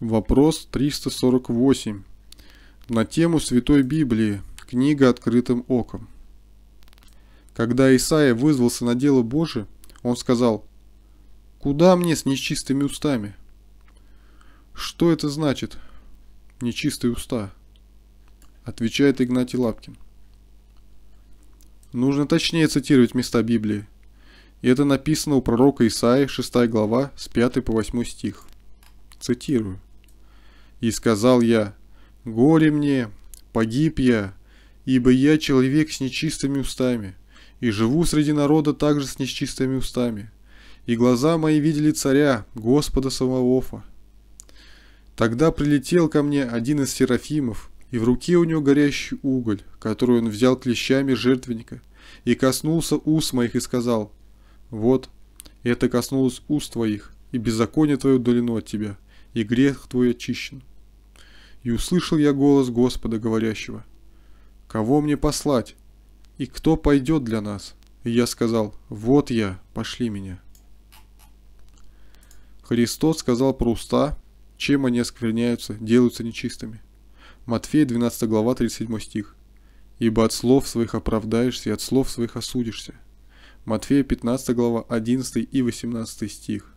Вопрос 348. На тему Святой Библии. Книга открытым оком. Когда Исаия вызвался на дело Божие, он сказал, «Куда мне с нечистыми устами?» Что это значит? Нечистые уста, отвечает Игнатий Лапкин. Нужно точнее цитировать места Библии. И это написано у пророка Исаии, 6 глава, с 5 по 8 стих. Цитирую. И сказал я, «Горе мне, погиб я, ибо я человек с нечистыми устами, и живу среди народа также с нечистыми устами. И глаза мои видели царя, Господа Самоофа». Тогда прилетел ко мне один из серафимов, и в руке у него горящий уголь, который он взял клещами жертвенника, и коснулся уст моих и сказал, «Вот, это коснулось уст твоих, и беззаконие твое удалено от тебя, и грех твой очищен» и услышал я голос Господа говорящего. «Кого мне послать? И кто пойдет для нас?» И я сказал, «Вот я, пошли меня». Христос сказал про уста, чем они оскверняются, делаются нечистыми. Матфея 12 глава 37 стих. «Ибо от слов своих оправдаешься и от слов своих осудишься». Матфея 15 глава 11 и 18 стих.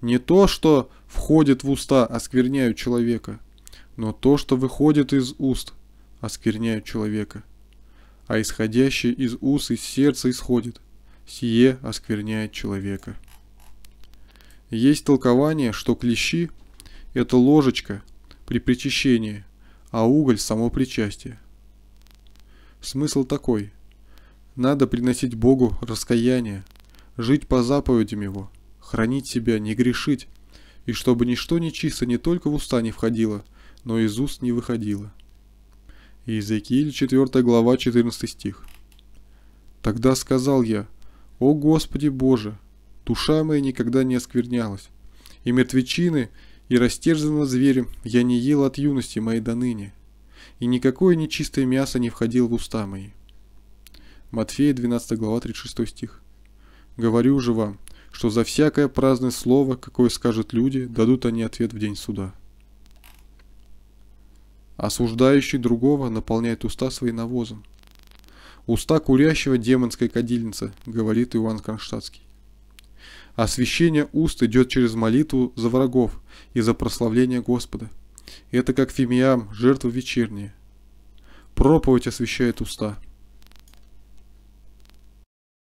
Не то, что входит в уста, оскверняют человека – но то, что выходит из уст, оскверняет человека, а исходящее из уст из сердца исходит, сие оскверняет человека. Есть толкование, что клещи – это ложечка при причащении, а уголь – само причастие. Смысл такой. Надо приносить Богу раскаяние, жить по заповедям Его, хранить себя, не грешить, и чтобы ничто нечисто не только в уста не входило – но из уст не выходило. Иезекииль, 4 глава, 14 стих. «Тогда сказал я, «О Господи Боже, душа моя никогда не осквернялась, и мертвечины, и растерзанного зверем я не ел от юности моей до ныне, и никакое нечистое мясо не входило в уста мои». Матфея 12 глава 36 стих. «Говорю же вам, что за всякое праздное слово, какое скажут люди, дадут они ответ в день суда». Осуждающий другого наполняет уста свои навозом. Уста курящего демонской кадильница, говорит Иван Кронштадтский. Освящение уст идет через молитву за врагов и за прославление Господа. Это как фимиам, жертва вечерняя. Проповедь освящает уста.